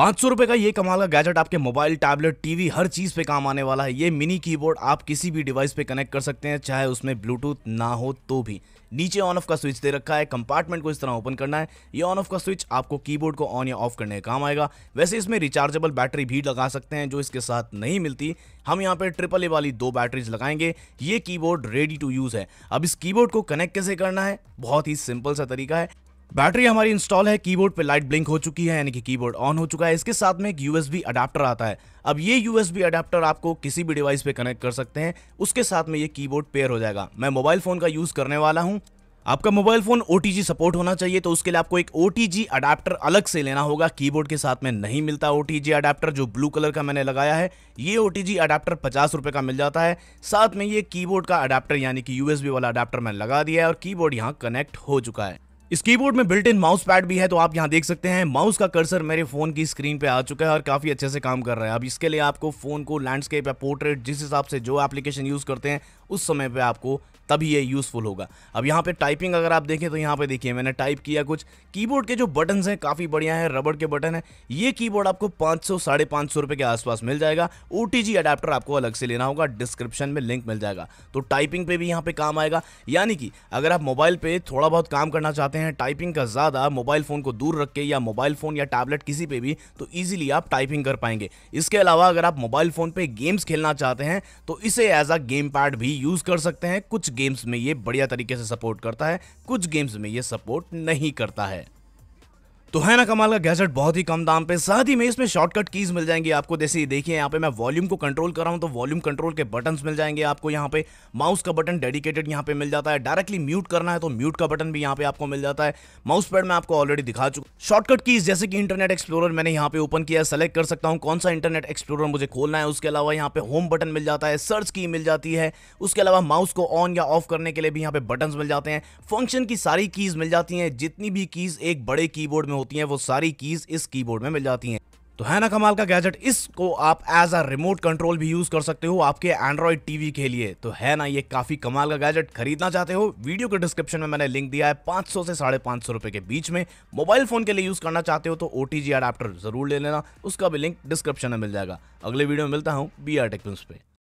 पाँच सौ रुपये का ये कमाल का गैजेट आपके मोबाइल टैबलेट टीवी हर चीज़ पे काम आने वाला है ये मिनी कीबोर्ड आप किसी भी डिवाइस पे कनेक्ट कर सकते हैं चाहे उसमें ब्लूटूथ ना हो तो भी नीचे ऑन ऑफ का स्विच दे रखा है कंपार्टमेंट को इस तरह ओपन करना है ये ऑन ऑफ का स्विच आपको कीबोर्ड को ऑन या ऑफ करने का काम आएगा वैसे इसमें रिचार्जेबल बैटरी भी लगा सकते हैं जो इसके साथ नहीं मिलती हम यहाँ पर ट्रिपल ए वाली दो बैटरीज लगाएंगे ये कीबोर्ड रेडी टू यूज़ है अब इस कीबोर्ड को कनेक्ट कैसे करना है बहुत ही सिंपल सा तरीका है बैटरी हमारी इंस्टॉल है कीबोर्ड पे लाइट ब्लिंक हो चुकी है यानी कि कीबोर्ड ऑन हो चुका है इसके साथ में एक यूएसबी अडाप्टर आता है अब ये यूएसबी अडाप्टर आपको किसी भी डिवाइस पे कनेक्ट कर सकते हैं उसके साथ में ये कीबोर्ड पेयर हो जाएगा मैं मोबाइल फ़ोन का यूज़ करने वाला हूँ आपका मोबाइल फ़ोन ओ सपोर्ट होना चाहिए तो उसके लिए आपको एक ओ अडाप्टर अलग से लेना होगा कीबोर्ड के साथ में नहीं मिलता ओ अडाप्टर जो ब्लू कलर का मैंने लगाया है ये ओ अडाप्टर पचास रुपये का मिल जाता है साथ में ये कीबोर्ड का अडाप्टर यानी कि यूएसबी वाला अडाप्टर मैंने लगा दिया है और कीबोर्ड यहाँ कनेक्ट हो चुका है इस कीबोर्ड में बिल्ट इन माउस पैड भी है तो आप यहाँ देख सकते हैं माउस का कर्सर मेरे फोन की स्क्रीन पे आ चुका है और काफी अच्छे से काम कर रहा है अब इसके लिए आपको फोन को लैंडस्केप या पोर्ट्रेट जिस हिसाब से जो एप्लीकेशन यूज करते हैं उस समय पे आपको तभी ये यूज़फुल होगा अब यहाँ पे टाइपिंग अगर आप देखें तो यहाँ पे देखिए मैंने टाइप किया कुछ कीबोर्ड के जो बटन्स हैं काफ़ी बढ़िया हैं रबड़ के बटन हैं ये कीबोर्ड आपको 500 सौ साढ़े पाँच सौ के आसपास मिल जाएगा ओ अडेप्टर आपको अलग से लेना होगा डिस्क्रिप्शन में लिंक मिल जाएगा तो टाइपिंग पे भी यहाँ पर काम आएगा यानी कि अगर आप मोबाइल पर थोड़ा बहुत काम करना चाहते हैं टाइपिंग का ज़्यादा मोबाइल फ़ोन को दूर रख के या मोबाइल फ़ोन या टैबलेट किसी पर भी तो ईजिली आप टाइपिंग कर पाएंगे इसके अलावा अगर आप मोबाइल फ़ोन पर गेम्स खेलना चाहते हैं तो इसे एज अ गेम पैड भी यूज़ कर सकते हैं कुछ गेम्स में ये बढ़िया तरीके से सपोर्ट करता है कुछ गेम्स में ये सपोर्ट नहीं करता है तो है ना कमाल का गैजेट बहुत ही कम दाम पे साथ ही में इसमें शॉर्टकट कीज मिल जाएंगी आपको जैसे देखिए यहाँ पे मैं वॉल्यूम को कंट्रोल कर रहा हूँ तो वॉल्यूम कंट्रोल के बटन मिल जाएंगे आपको यहाँ पे माउस का बटन डेडिकेटेड यहाँ पे मिल जाता है डायरेक्टली म्यूट करना है तो म्यूट का बटन भी यहाँ पे आपको मिल जाता है माउस पैड में आपको ऑलरेडी दिखा चुका शॉर्टकट कीज जैसे कि इंटरनेट एक्सप्लोरर मैंने यहाँ पे ओपन किया सेलेक्ट कर सकता हूँ कौन सा इंटरनेट एक्सप्लोरर मुझे खोलना है उसके अलावा यहाँ पे होम बटन मिल जाता है सर्च की मिल जाती है उसके अलावा माउस को ऑन या ऑफ करने के लिए भी यहाँ पे बटन मिल जाते हैं फंक्शन की सारी कीज मिल जाती है जितनी भी कीज एक बड़े कीबोर्ड में होती हैं वो सारी कीज़ इस कीबोर्ड में मिल जाती हैं तो है ना कमाल का गैजेट इसको आप एज अ रिमोट कंट्रोल भी यूज कर सकते हो आपके एंड्रॉइड टीवी के लिए तो है ना ये काफी कमाल का गैजेट खरीदना चाहते हो वीडियो के डिस्क्रिप्शन में मैंने लिंक दिया है 500 से साढ़े पांच रुपए के बीच में मोबाइल फोन के लिए यूज करना चाहते हो तो ओ टी अडाप्टर जरूर ले लेना उसका भी लिंक डिस्क्रिप्शन में मिल जाएगा अगले वीडियो में मिलता हूँ बी आर टेक पे